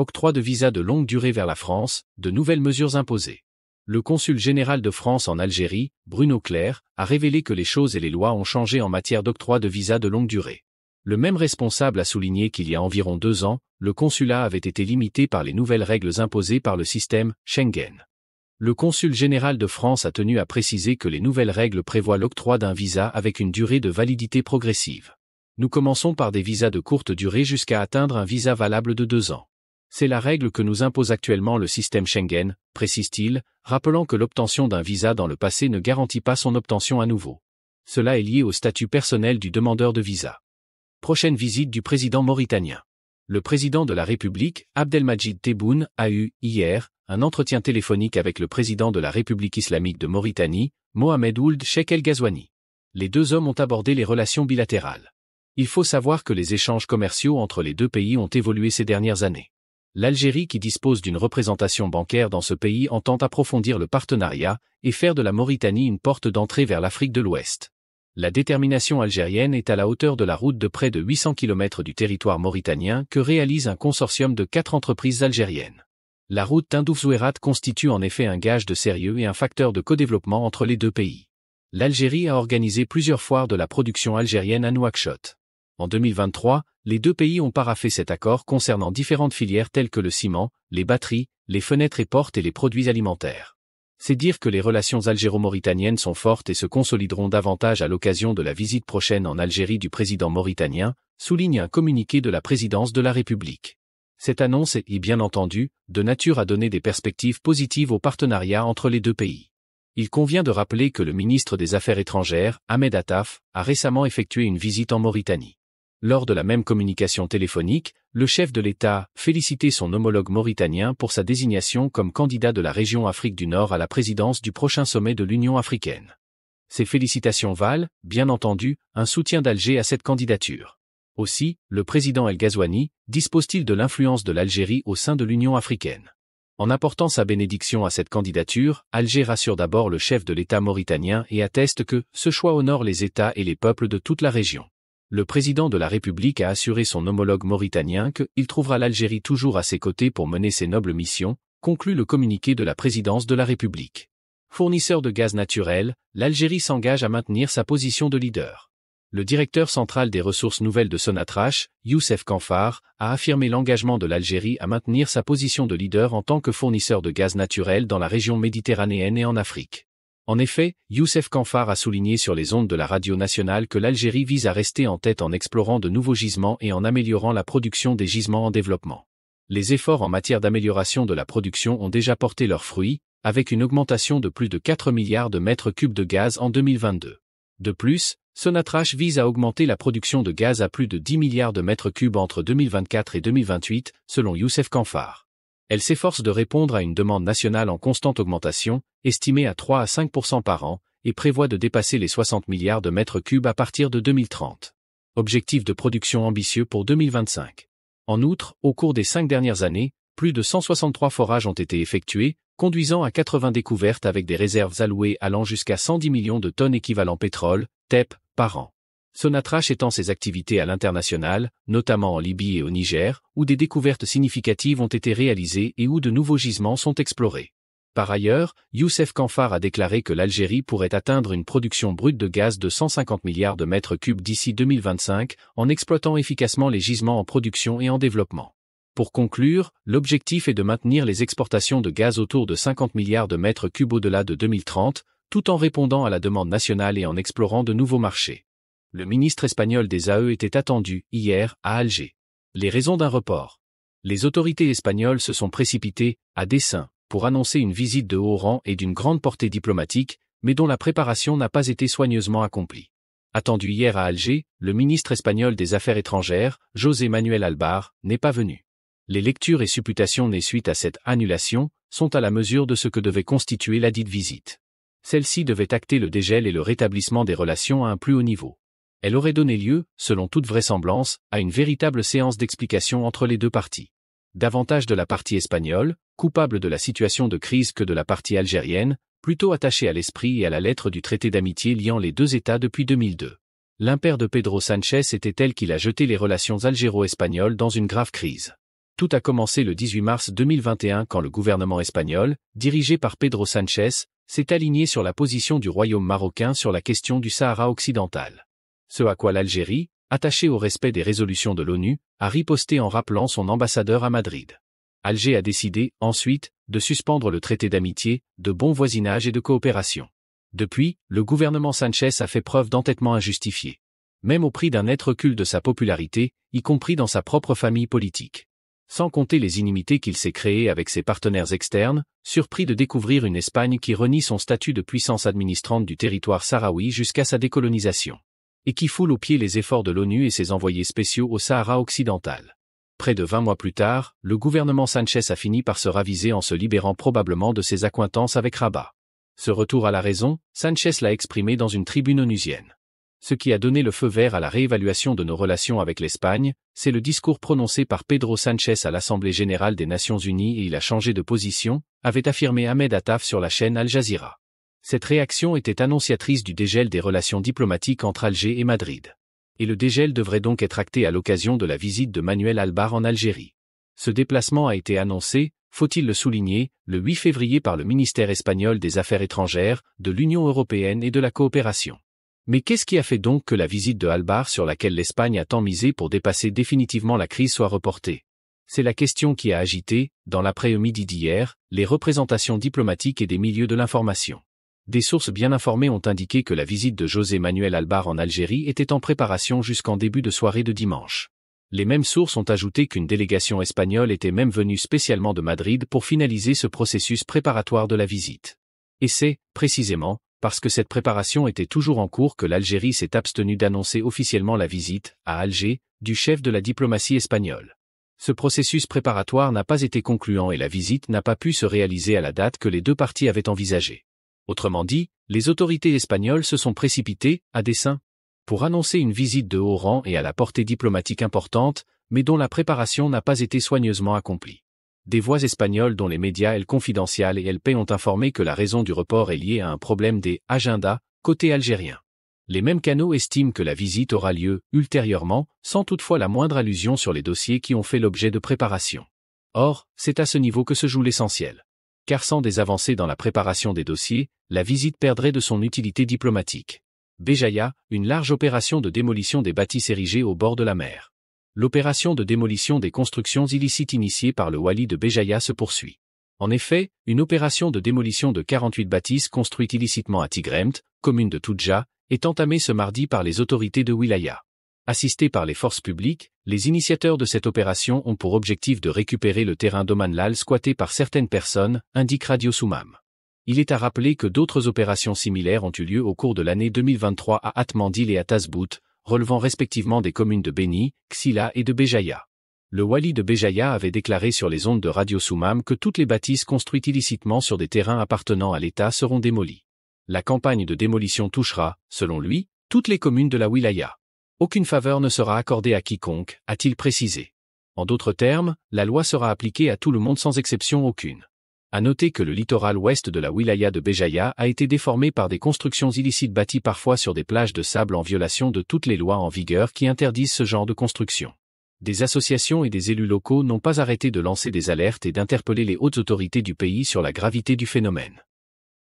octroi de visa de longue durée vers la France, de nouvelles mesures imposées. Le consul général de France en Algérie, Bruno Clair, a révélé que les choses et les lois ont changé en matière d'octroi de visas de longue durée. Le même responsable a souligné qu'il y a environ deux ans, le consulat avait été limité par les nouvelles règles imposées par le système Schengen. Le consul général de France a tenu à préciser que les nouvelles règles prévoient l'octroi d'un visa avec une durée de validité progressive. Nous commençons par des visas de courte durée jusqu'à atteindre un visa valable de deux ans. C'est la règle que nous impose actuellement le système Schengen, précise-t-il, rappelant que l'obtention d'un visa dans le passé ne garantit pas son obtention à nouveau. Cela est lié au statut personnel du demandeur de visa. Prochaine visite du président mauritanien. Le président de la République, Abdelmajid Tebboune, a eu, hier, un entretien téléphonique avec le président de la République islamique de Mauritanie, Mohamed Ould Sheikh El Ghazouani. Les deux hommes ont abordé les relations bilatérales. Il faut savoir que les échanges commerciaux entre les deux pays ont évolué ces dernières années l'Algérie qui dispose d'une représentation bancaire dans ce pays entend approfondir le partenariat et faire de la Mauritanie une porte d'entrée vers l'Afrique de l'Ouest. La détermination algérienne est à la hauteur de la route de près de 800 km du territoire mauritanien que réalise un consortium de quatre entreprises algériennes. La route tindouf Zouerat constitue en effet un gage de sérieux et un facteur de codéveloppement entre les deux pays. L'Algérie a organisé plusieurs foires de la production algérienne à Nouakchott. En 2023, les deux pays ont paraffé cet accord concernant différentes filières telles que le ciment, les batteries, les fenêtres et portes et les produits alimentaires. C'est dire que les relations algéro-mauritaniennes sont fortes et se consolideront davantage à l'occasion de la visite prochaine en Algérie du président mauritanien, souligne un communiqué de la présidence de la République. Cette annonce est, bien entendu, de nature à donner des perspectives positives au partenariat entre les deux pays. Il convient de rappeler que le ministre des Affaires étrangères, Ahmed Attaf, a récemment effectué une visite en Mauritanie. Lors de la même communication téléphonique, le chef de l'État félicitait son homologue mauritanien pour sa désignation comme candidat de la région Afrique du Nord à la présidence du prochain sommet de l'Union africaine. Ces félicitations valent, bien entendu, un soutien d'Alger à cette candidature. Aussi, le président El Ghazouani dispose-t-il de l'influence de l'Algérie au sein de l'Union africaine. En apportant sa bénédiction à cette candidature, Alger rassure d'abord le chef de l'État mauritanien et atteste que ce choix honore les États et les peuples de toute la région le président de la République a assuré son homologue mauritanien qu'il trouvera l'Algérie toujours à ses côtés pour mener ses nobles missions, conclut le communiqué de la présidence de la République. Fournisseur de gaz naturel, l'Algérie s'engage à maintenir sa position de leader. Le directeur central des ressources nouvelles de Sonatrach, Youssef Kanfar, a affirmé l'engagement de l'Algérie à maintenir sa position de leader en tant que fournisseur de gaz naturel dans la région méditerranéenne et en Afrique. En effet, Youssef Kanfar a souligné sur les ondes de la radio nationale que l'Algérie vise à rester en tête en explorant de nouveaux gisements et en améliorant la production des gisements en développement. Les efforts en matière d'amélioration de la production ont déjà porté leurs fruits, avec une augmentation de plus de 4 milliards de mètres cubes de gaz en 2022. De plus, Sonatrach vise à augmenter la production de gaz à plus de 10 milliards de mètres cubes entre 2024 et 2028, selon Youssef Kanfar elle s'efforce de répondre à une demande nationale en constante augmentation, estimée à 3 à 5 par an, et prévoit de dépasser les 60 milliards de mètres cubes à partir de 2030. Objectif de production ambitieux pour 2025. En outre, au cours des cinq dernières années, plus de 163 forages ont été effectués, conduisant à 80 découvertes avec des réserves allouées allant jusqu'à 110 millions de tonnes équivalent pétrole, TEP, par an. Sonatrach étend ses activités à l'international, notamment en Libye et au Niger, où des découvertes significatives ont été réalisées et où de nouveaux gisements sont explorés. Par ailleurs, Youssef Kanfar a déclaré que l'Algérie pourrait atteindre une production brute de gaz de 150 milliards de mètres cubes d'ici 2025 en exploitant efficacement les gisements en production et en développement. Pour conclure, l'objectif est de maintenir les exportations de gaz autour de 50 milliards de mètres cubes au-delà de 2030, tout en répondant à la demande nationale et en explorant de nouveaux marchés le ministre espagnol des AE était attendu, hier, à Alger. Les raisons d'un report. Les autorités espagnoles se sont précipitées, à dessein, pour annoncer une visite de haut rang et d'une grande portée diplomatique, mais dont la préparation n'a pas été soigneusement accomplie. Attendu hier à Alger, le ministre espagnol des Affaires étrangères, José Manuel Albar, n'est pas venu. Les lectures et supputations nées suite à cette annulation sont à la mesure de ce que devait constituer la dite visite. Celle-ci devait acter le dégel et le rétablissement des relations à un plus haut niveau elle aurait donné lieu, selon toute vraisemblance, à une véritable séance d'explication entre les deux parties. Davantage de la partie espagnole, coupable de la situation de crise que de la partie algérienne, plutôt attachée à l'esprit et à la lettre du traité d'amitié liant les deux États depuis 2002. L'impair de Pedro Sanchez était tel qu'il a jeté les relations algéro-espagnoles dans une grave crise. Tout a commencé le 18 mars 2021 quand le gouvernement espagnol, dirigé par Pedro Sanchez, s'est aligné sur la position du royaume marocain sur la question du Sahara occidental ce à quoi l'Algérie, attachée au respect des résolutions de l'ONU, a riposté en rappelant son ambassadeur à Madrid. Alger a décidé, ensuite, de suspendre le traité d'amitié, de bon voisinage et de coopération. Depuis, le gouvernement Sanchez a fait preuve d'entêtement injustifié. Même au prix d'un net recul de sa popularité, y compris dans sa propre famille politique. Sans compter les inimités qu'il s'est créées avec ses partenaires externes, surpris de découvrir une Espagne qui renie son statut de puissance administrante du territoire sahraoui jusqu'à sa décolonisation et qui foule aux pieds les efforts de l'ONU et ses envoyés spéciaux au Sahara occidental. Près de 20 mois plus tard, le gouvernement Sanchez a fini par se raviser en se libérant probablement de ses accointances avec Rabat. Ce retour à la raison, Sanchez l'a exprimé dans une tribune onusienne. Ce qui a donné le feu vert à la réévaluation de nos relations avec l'Espagne, c'est le discours prononcé par Pedro Sanchez à l'Assemblée générale des Nations Unies et il a changé de position, avait affirmé Ahmed Attaf sur la chaîne Al Jazeera. Cette réaction était annonciatrice du dégel des relations diplomatiques entre Alger et Madrid. Et le dégel devrait donc être acté à l'occasion de la visite de Manuel Albar en Algérie. Ce déplacement a été annoncé, faut-il le souligner, le 8 février par le ministère espagnol des Affaires étrangères, de l'Union européenne et de la coopération. Mais qu'est-ce qui a fait donc que la visite de Albar sur laquelle l'Espagne a tant misé pour dépasser définitivement la crise soit reportée C'est la question qui a agité, dans l'après-midi d'hier, les représentations diplomatiques et des milieux de l'information. Des sources bien informées ont indiqué que la visite de José Manuel Albar en Algérie était en préparation jusqu'en début de soirée de dimanche. Les mêmes sources ont ajouté qu'une délégation espagnole était même venue spécialement de Madrid pour finaliser ce processus préparatoire de la visite. Et c'est, précisément, parce que cette préparation était toujours en cours que l'Algérie s'est abstenue d'annoncer officiellement la visite, à Alger, du chef de la diplomatie espagnole. Ce processus préparatoire n'a pas été concluant et la visite n'a pas pu se réaliser à la date que les deux parties avaient envisagée. Autrement dit, les autorités espagnoles se sont précipitées, à dessein, pour annoncer une visite de haut rang et à la portée diplomatique importante, mais dont la préparation n'a pas été soigneusement accomplie. Des voix espagnoles dont les médias El Confidencial et El P ont informé que la raison du report est liée à un problème des agendas côté algérien. Les mêmes canaux estiment que la visite aura lieu ultérieurement, sans toutefois la moindre allusion sur les dossiers qui ont fait l'objet de préparation. Or, c'est à ce niveau que se joue l'essentiel car sans des avancées dans la préparation des dossiers, la visite perdrait de son utilité diplomatique. Béjaïa, une large opération de démolition des bâtisses érigées au bord de la mer. L'opération de démolition des constructions illicites initiée par le Wali de Béjaïa se poursuit. En effet, une opération de démolition de 48 bâtisses construites illicitement à Tigremt, commune de Toudja, est entamée ce mardi par les autorités de Wilaya. Assistés par les forces publiques, les initiateurs de cette opération ont pour objectif de récupérer le terrain d'Omanlal squatté par certaines personnes, indique Radio Soumam. Il est à rappeler que d'autres opérations similaires ont eu lieu au cours de l'année 2023 à Atmandil et à Tazbout, relevant respectivement des communes de Beni, Xila et de Béjaïa. Le wali de Béjaïa avait déclaré sur les ondes de Radio Soumam que toutes les bâtisses construites illicitement sur des terrains appartenant à l'État seront démolies. La campagne de démolition touchera, selon lui, toutes les communes de la wilaya. Aucune faveur ne sera accordée à quiconque, a-t-il précisé. En d'autres termes, la loi sera appliquée à tout le monde sans exception aucune. À noter que le littoral ouest de la wilaya de Béjaïa a été déformé par des constructions illicites bâties parfois sur des plages de sable en violation de toutes les lois en vigueur qui interdisent ce genre de construction. Des associations et des élus locaux n'ont pas arrêté de lancer des alertes et d'interpeller les hautes autorités du pays sur la gravité du phénomène.